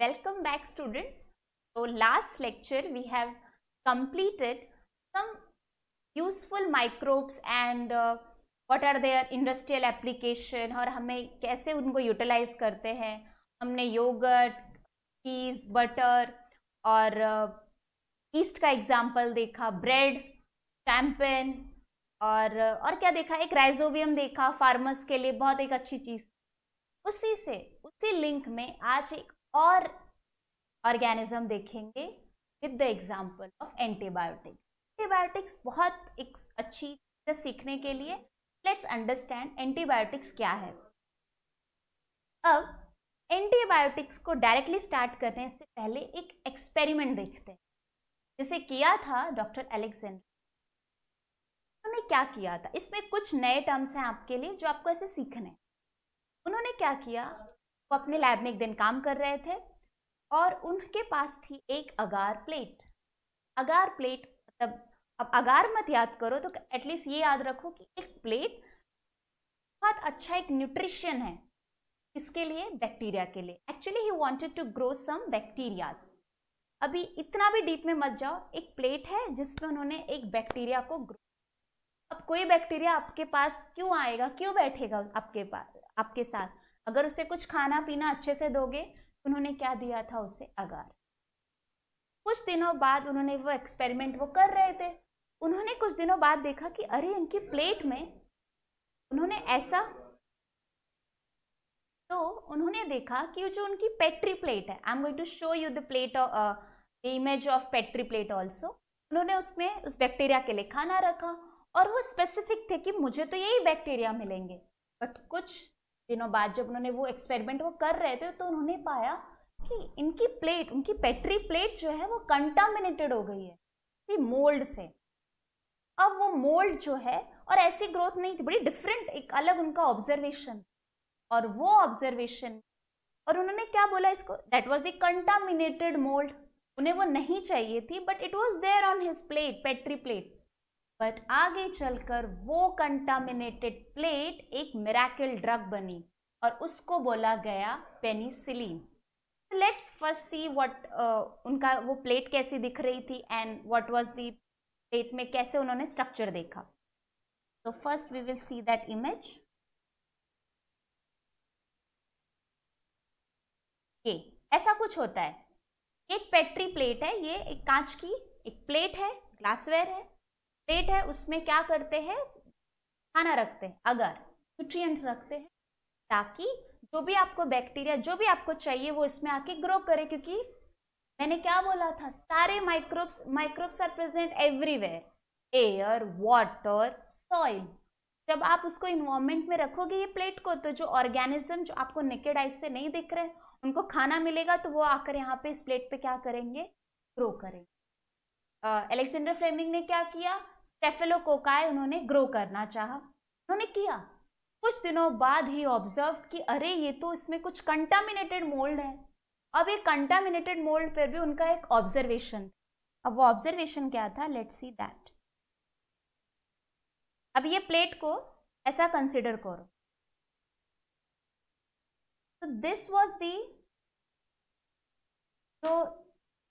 Welcome back students. So last lecture we have completed some useful microbes and uh, what are their industrial application और हमें कैसे उनको utilize करते हैं हमने yogurt, cheese, butter और uh, yeast का example देखा bread, champagne और और क्या देखा एक राइजोबियम देखा फार्मर्स के लिए बहुत एक अच्छी चीज़ उसी से उसी लिंक में आज एक और ऑर्गेनिज्म देखेंगे with the example of antibiotic antibiotics बहुत एक अच्छी चीज़ सीखने के लिए लेट्स अंडरस्टैंड एंटीबायोटिक्स क्या है अब एंटीबायोटिक्स को डायरेक्टली स्टार्ट करने से पहले एक एक्सपेरिमेंट देखते हैं जिसे किया था डॉक्टर एलेक्सेंडर उन्होंने क्या किया था इसमें कुछ नए टर्म्स हैं आपके लिए जो आपको ऐसे सीखने उन्होंने क्या किया वो अपने लैब में एक दिन काम कर रहे थे और उनके पास थी एक अगार प्लेट अगार प्लेट मतलब अब अगार मत याद करो तो एटलीस्ट ये याद रखो कि एक प्लेट बहुत अच्छा एक न्यूट्रिशन है इसके लिए बैक्टीरिया के लिए एक्चुअली ही wanted to grow some bacterias अभी इतना भी डीप में मत जाओ एक प्लेट है जिसमें उन्होंने एक बैक्टीरिया को ग्रो अब कोई बैक्टीरिया आपके पास क्यों आएगा क्यों बैठेगा आपके पास आपके साथ अगर उसे कुछ खाना पीना अच्छे से दोगे तो उन्होंने क्या दिया था उसे अगार कुछ दिनों बाद उन्होंने वो एक्सपेरिमेंट वो कर रहे थे उन्होंने कुछ दिनों बाद देखा कि अरे इनकी प्लेट में उन्होंने ऐसा तो उन्होंने देखा कि जो उनकी पेट्री प्लेट है I am going to show you the plate image of petri plate also उन्होंने उसमें उस बैक्टीरिया के लिए खाना रखा और वो स्पेसिफिक थे कि मुझे तो यही बैक्टीरिया मिलेंगे बट कुछ दिनों बाद जब उन्होंने वो एक्सपेरिमेंट वो कर रहे थे तो उन्होंने पाया कि इनकी प्लेट उनकी पेट्री प्लेट जो है वो कंटामिनेटेड हो गई है मोल्ड से अब वो मोल्ड जो है और ऐसी ग्रोथ नहीं थी बड़ी डिफरेंट एक अलग उनका ऑब्जर्वेशन और वो ऑब्जर्वेशन और उन्होंने क्या बोला इसको that was the contaminated mold उन्हें वो नहीं चाहिए थी but it was there on his plate petri plate but आगे चलकर वो कंटामिनेटेड प्लेट एक मेराकिल ड्रग बनी और उसको बोला गया penicillin let's first see what उनका वो प्लेट कैसी दिख रही थी and what was the plate में कैसे उन्होंने स्ट्रक्चर देखा तो first we will see that image ये ऐसा कुछ होता है एक पेट्री प्लेट है ये एक कांच की एक प्लेट है ग्लासवेयर है प्लेट है उसमें क्या करते हैं खाना रखते हैं अगर न्यूट्रिएंट्स रखते हैं ताकि जो भी आपको बैक्टीरिया जो भी आपको चाहिए वो इसमें आके ग्रो करे क्योंकि मैंने क्या बोला था सारे microbes microbes are present everywhere air water soil जब आप उसको इन्वायरमेंट में रखोगे ये प्लेट को तो जो ऑर्गेनिज्म जो आपको नेकेड आइज से नहीं दिख रहे उनको खाना मिलेगा तो वो आकर यहाँ पे इस प्लेट पे क्या करेंगे ग्रो करेंगे एलेक्सेंडर फ्लेमिंग ने क्या किया स्टेफेलोकोकाय उन्होंने ग्रो करना चाहा उन्होंने किया कुछ दिनों बाद ही ऑब्जर्व कि अरे ये तो इसमें कुछ कंटामिनेटेड मोल्ड है अब ये कंटामिनेटेड मोल्ड पर भी उनका एक ऑब्जर्वेशन अब वो ऑब्जर्वेशन क्या था लेट सी दैट अब ये प्लेट को ऐसा कंसिडर करो तो दिस वॉज दी तो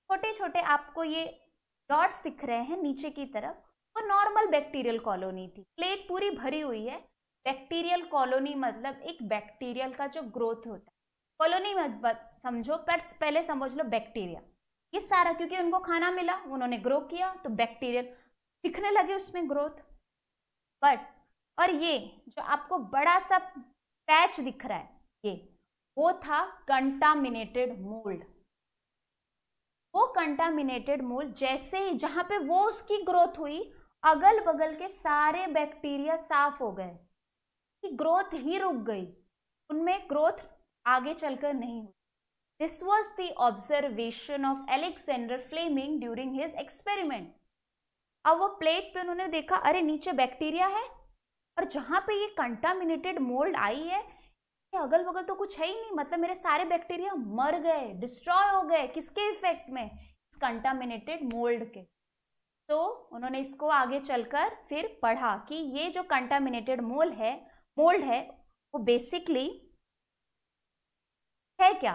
छोटे छोटे आपको ये डॉट्स दिख रहे हैं नीचे की तरफ वो नॉर्मल बैक्टीरियल कॉलोनी थी प्लेट पूरी भरी हुई है बैक्टीरियल कॉलोनी मतलब एक बैक्टीरियल का जो ग्रोथ होता है कॉलोनी मत समझो पर पहले समझ लो बैक्टीरिया ये सारा क्योंकि उनको खाना मिला उन्होंने ग्रो किया तो बैक्टीरियल दिखने लगे उसमें ग्रोथ बट और ये जो आपको बड़ा सा पैच दिख रहा है ये वो था कंटामिनेटेड मोल्ड वो कंटामिनेटेड मोल्ड जैसे ही जहाँ पे वो उसकी ग्रोथ हुई अगल बगल के सारे बैक्टीरिया साफ हो गए कि ग्रोथ ही रुक गई उनमें ग्रोथ आगे चलकर नहीं हुई this was the observation of Alexander Fleming during his experiment अब वो प्लेट पे उन्होंने देखा अरे नीचे बैक्टीरिया है और जहाँ पे ये कंटामिनेटेड मोल्ड आई है अगल बगल तो कुछ है ही नहीं मतलब मेरे सारे बैक्टीरिया मर गए डिस्ट्रॉय हो गए किसके इफेक्ट में कंटामिनेटेड मोल्ड के तो उन्होंने इसको आगे चलकर फिर पढ़ा कि ये जो कंटामिनेटेड मोल है मोल्ड है वो बेसिकली है क्या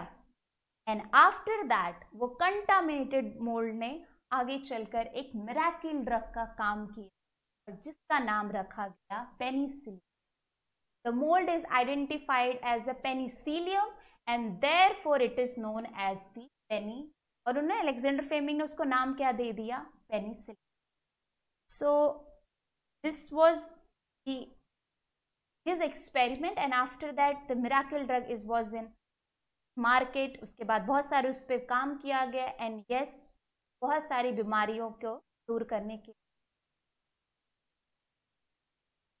एंड आफ्टर दैट वो कंटामिनेटेड मोल्ड ने आगे चलकर एक मिराकिल ड्रग का काम किया और जिसका नाम रखा गया penicillin the mold is identified as a penicillium and therefore it is known as the penny और उन्होंने अलेक्जेंडर फेमिंग ने उसको नाम क्या दे दिया penicillin so this was his experiment and after that the miracle drug is was in market उसके बाद बहुत सारे उस पर काम किया गया एंड यस yes, बहुत सारी बीमारियों को दूर करने के लिए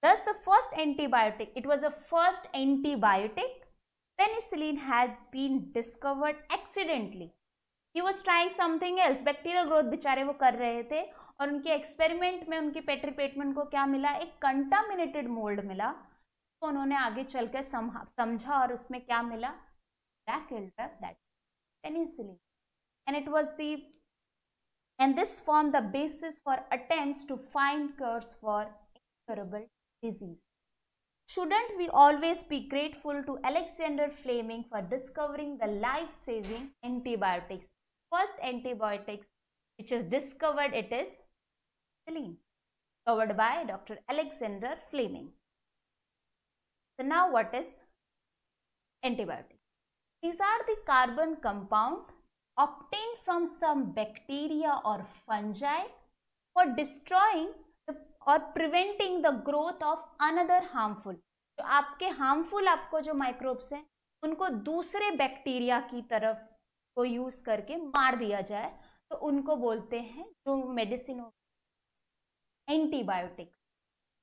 Thus, the first antibiotic, it was the first antibiotic. Penicillin had been discovered accidentally. He was trying something else. Bacterial growth बेचारे वो कर the, थे और उनके एक्सपेरिमेंट में उनके पेट्री पेट में उनको क्या contaminated mold. कंटामिनेटेड मोल्ड मिला तो उन्होंने आगे चल कर समझा और penicillin and it was the and this formed the basis for attempts to find cures for incurable disease. Shouldn't we always be grateful to Alexander Fleming for discovering the life-saving antibiotics? First antibiotics which is discovered it is penicillin, discovered by Dr. Alexander Fleming. So now what is antibiotic? These are the carbon compound obtained from some bacteria or fungi for destroying और preventing the growth of another harmful तो आपके harmful आपको जो microbes हैं उनको दूसरे bacteria की तरफ को यूज़ करके मार दिया जाए तो उनको बोलते हैं जो मेडिसिन एंटीबायोटिक्स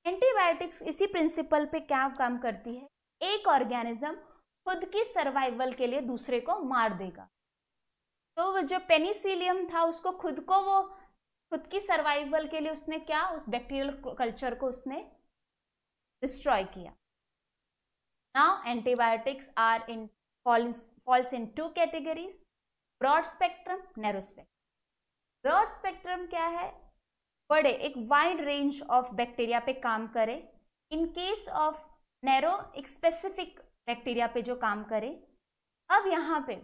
एंटीबायोटिक्स इसी प्रिंसिपल पे क्या काम करती है एक ऑर्गेनिज्म खुद की सर्वाइवल के लिए दूसरे को मार देगा तो वो जो पेनिसिलियम था उसको खुद को वो खुद की सर्वाइवल के लिए उसने क्या उस बैक्टीरियल कल्चर को उसने डिस्ट्रॉय किया now antibiotics are in falls in two categories broad spectrum narrow spectrum broad spectrum क्या है बड़े एक वाइड रेंज ऑफ बैक्टीरिया पे काम करे इन केस ऑफ नैरो एक स्पेसिफिक बैक्टीरिया पे जो काम करे अब यहाँ पे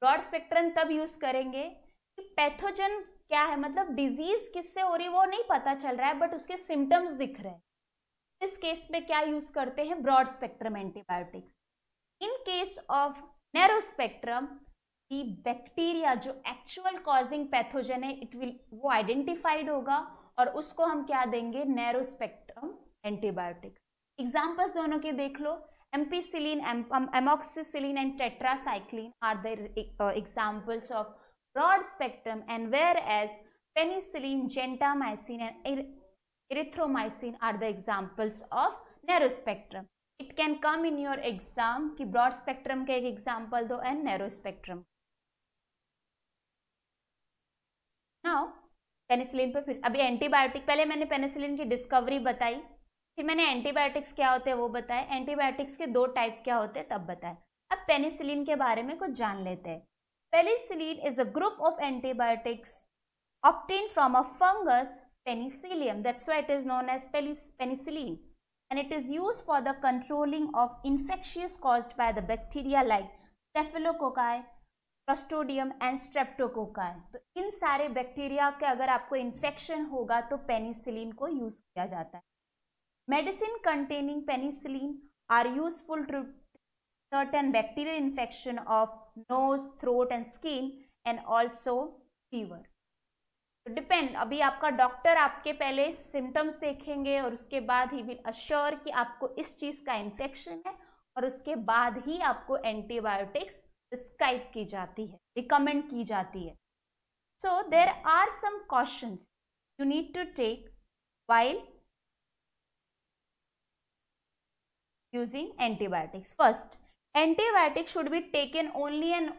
ब्रॉड स्पेक्ट्रम तब यूज करेंगे कि पैथोजन क्या है मतलब डिजीज किससे हो रही है वो नहीं पता चल रहा है बट उसके सिम्टम्स दिख रहे हैं इस केस में क्या यूज करते हैं broad spectrum antibiotics in case of narrow spectrum bacteria जो एक्चुअल कॉजिंग पैथोजन है इट विल वो आइडेंटिफाइड होगा और उसको हम क्या देंगे नैरो स्पेक्ट्रम एंटीबायोटिक्स एग्जाम्पल्स दोनों के देख लो ampicillin amoxicillin and tetracycline are the examples of broad spectrum and whereas penicillin, gentamicin and erythromycin are the examples of narrow spectrum. It can come in your exam ki broad spectrum ka ek example do and narrow spectrum. Now penicillin पे फिर अभी antibiotic पहले मैंने penicillin की discovery बताई फिर मैंने antibiotics क्या होते हैं वो बताए एंटीबायोटिक्स के दो टाइप क्या होते हैं तब बताए अब पेनिसिलिन के बारे में कुछ जान लेते हैं Penicillin is a group of antibiotics obtained from a fungus penicillium. That's why it is known as penicillin. And it is used for the controlling of infectious caused by the bacteria like Staphylococci, clostridium and streptococci in इन सारे बैक्टीरिया के अगर आपको infection होगा तो penicillin को use किया जाता है medicine containing penicillin are certain bacterial infection of nose throat and skin and also fever depend अभी आपका डॉक्टर आपके पहले सिम्टम्स देखेंगे और उसके बाद ही विल अश्योर कि आपको इस चीज़ का इन्फेक्शन है और उसके बाद ही आपको एंटीबायोटिक्स प्रिस्क्राइब की जाती है रिकमेंड की जाती है so there are some cautions you need to take while using antibiotics. First, antibiotic should be taken only and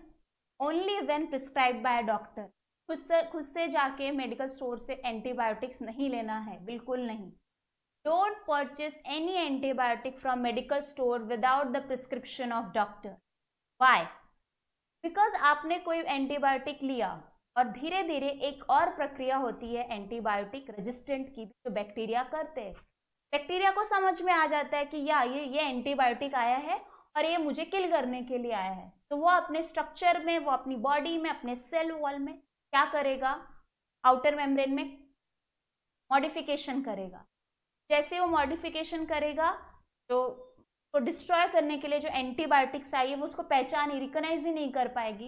only when prescribe by doctor खुद से खुद से जाके मेडिकल स्टोर से एंटीबायोटिक्स नहीं लेना है बिल्कुल नहीं don't purchase any antibiotic from medical store without the prescription of doctor why because आपने कोई एंटीबायोटिक लिया और धीरे धीरे एक और प्रक्रिया होती है एंटीबायोटिक रेजिस्टेंट की जो बैक्टीरिया करते हैं बैक्टीरिया को समझ में आ जाता है कि या ये ये एंटीबायोटिक आया है और ये मुझे किल करने के लिए आया है तो वो अपने स्ट्रक्चर में वो अपनी बॉडी में अपने सेल वॉल में क्या करेगा आउटर मेम्ब्रेन में मॉडिफिकेशन करेगा जैसे वो मॉडिफिकेशन करेगा तो तो डिस्ट्रॉय करने के लिए जो एंटीबायोटिक्स आई है वो उसको पहचान ही रिकोनाइज ही नहीं कर पाएगी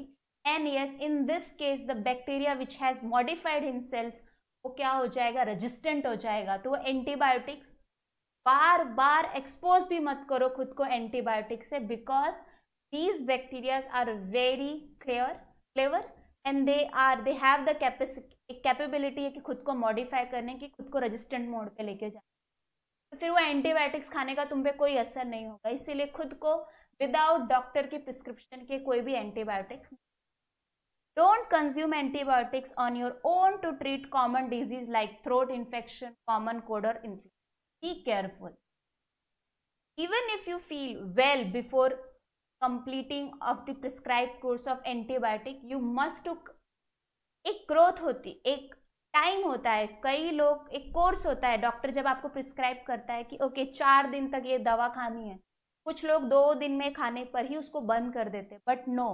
and yes in this case the bacteria which has modified himself वो क्या हो जाएगा रजिस्टेंट हो जाएगा तो वो एंटीबायोटिक्स बार बार एक्सपोज भी मत करो खुद को एंटीबायोटिक से because these bacterias are very clear clever and they are they have the capability है कि खुद को मॉडिफाई करने की खुद को रजिस्टेंट मोड पे लेके जाए तो फिर वो एंटीबायोटिक्स खाने का तुम पे कोई असर नहीं होगा इसीलिए खुद को विदाउट डॉक्टर की प्रिस्क्रिप्शन के कोई भी antibiotics don't consume antibiotics on your own to treat common disease like throat infection common कोडर infection be careful. Even if you feel well before completing of the prescribe course of antibiotic you must took एक ग्रोथ होती एक time होता है कई लोग एक कोर्स होता है डॉक्टर जब आपको प्रिस्क्राइब करता है कि ओके okay, चार दिन तक ये दवा खानी है कुछ लोग दो दिन में खाने पर ही उसको बंद कर देते बट नो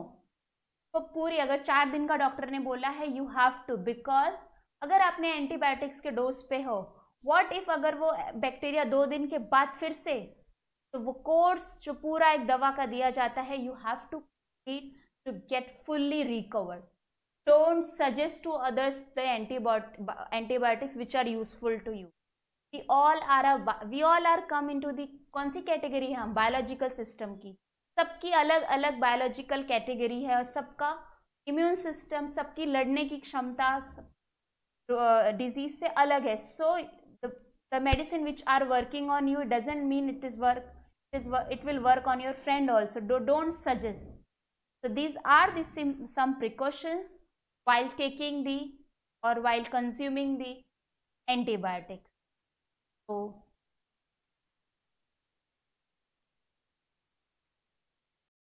तो पूरी अगर चार दिन का डॉक्टर ने बोला है यू हैव टू बिकॉज अगर आपने एंटीबायोटिक्स के डोज पे हो व्हाट इफ अगर वो बैक्टीरिया दो दिन के बाद फिर से तो वो कोर्स जो पूरा एक दवा का दिया जाता है you have to eat to get fully recover don't suggest to others the antibiotics which are useful to you we all are we all are come to the कौन सी कैटेगरी है हम बायोलॉजिकल सिस्टम की सबकी अलग अलग biological category है और सबका इम्यून सिस्टम सबकी लड़ने की क्षमता डिजीज से अलग है सो the medicine which are working on you doesn't mean it is work it is it will work on your friend also Do, don't suggest so these are the sim, some precautions while taking the or while consuming the antibiotics so